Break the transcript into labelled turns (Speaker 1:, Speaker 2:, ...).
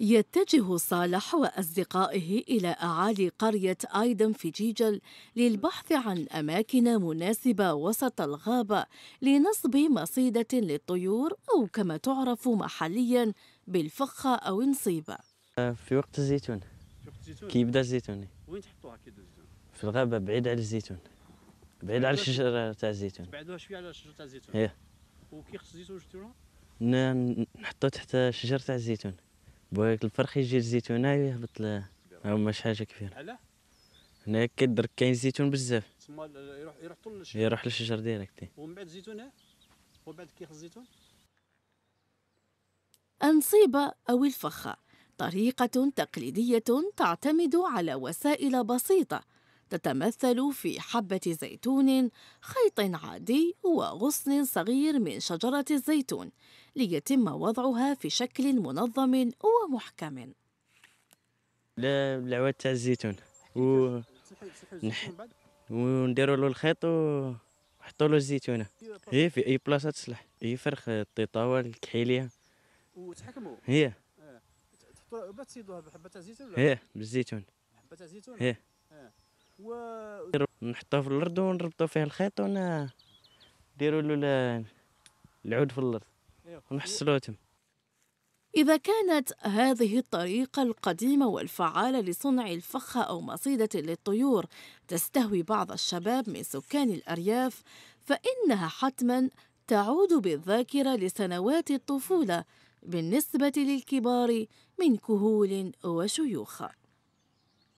Speaker 1: يتجه صالح وأصدقائه إلى أعالي قرية أيدن في جيجل للبحث عن أماكن مناسبة وسط الغابة لنصب مصيدة للطيور أو كما تعرف محليا بالفخة أو
Speaker 2: نصيبة آه، في وقت الزيتون كي يبدا الزيتون وين تحطوها الزيتون في الغابة بعيد على الزيتون بعيد على الشجرة تاع الزيتون بعدوها شوية على الشجرة تاع الزيتون ايه وكي خص الزيتون واش نحطو تحت شجرة تاع الزيتون بغيت الفرخ يجي الزيتون يهبط له ماشي حاجه كبيره علاه هنا كيدر كاين الزيتون بزاف تما يروح يروح طول للشجر يروح للشجر ديريكت ومن بعد الزيتون ومن بعد كيخ الزيتون أنصيبة أو الفخة
Speaker 1: طريقة تقليدية تعتمد على وسائل بسيطة تتمثل في حبة زيتون خيط عادي وغصن صغير من شجرة الزيتون ليتم وضعها في شكل منظم ومحكم
Speaker 2: العواد تاع الزيتون و نح... ونديروا له الخيط وحطوا له الزيتونه هي في اي بلاصه تصلح هي فرخ الطيطاوه الكحيليه وتحكموا هي تحطوا تصيدوها بحبه تاع الزيتون ولا هي بالزيتون حبه تاع الزيتون هي إيه. و في الارض ونربطوا فيه الخيط ونديروا له العود في الارض إيه. ونحصلوه تم
Speaker 1: إذا كانت هذه الطريقة القديمة والفعالة لصنع الفخة أو مصيدة للطيور تستهوي بعض الشباب من سكان الأرياف فإنها حتما تعود بالذاكرة لسنوات الطفولة بالنسبة للكبار من كهول وشيوخ